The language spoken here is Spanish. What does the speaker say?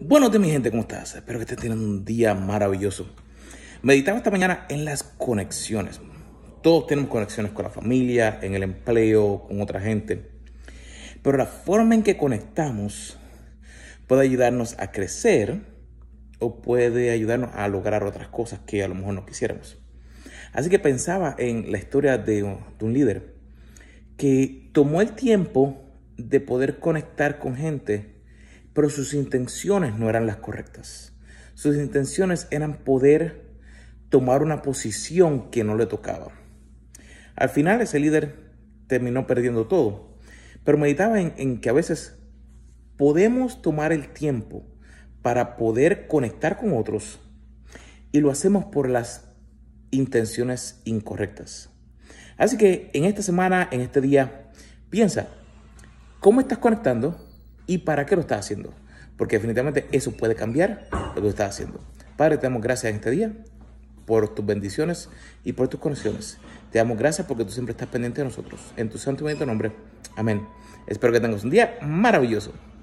Buenos días mi gente, ¿cómo estás? Espero que estés teniendo un día maravilloso. Meditaba esta mañana en las conexiones. Todos tenemos conexiones con la familia, en el empleo, con otra gente. Pero la forma en que conectamos puede ayudarnos a crecer o puede ayudarnos a lograr otras cosas que a lo mejor no quisiéramos. Así que pensaba en la historia de, de un líder que tomó el tiempo de poder conectar con gente pero sus intenciones no eran las correctas. Sus intenciones eran poder tomar una posición que no le tocaba. Al final ese líder terminó perdiendo todo, pero meditaba en, que a veces podemos tomar el tiempo para poder conectar con otros y lo hacemos por las intenciones incorrectas. Así que en esta semana, en este día, piensa, ¿cómo estás conectando? y para qué lo estás haciendo. Porque definitivamente eso puede cambiar lo que estás haciendo. Padre, te damos gracias en este día por tus bendiciones y por tus conexiones. Te damos gracias porque tú siempre estás pendiente de nosotros. En tu santo y bendito nombre. Amén. Espero que tengas un día maravilloso.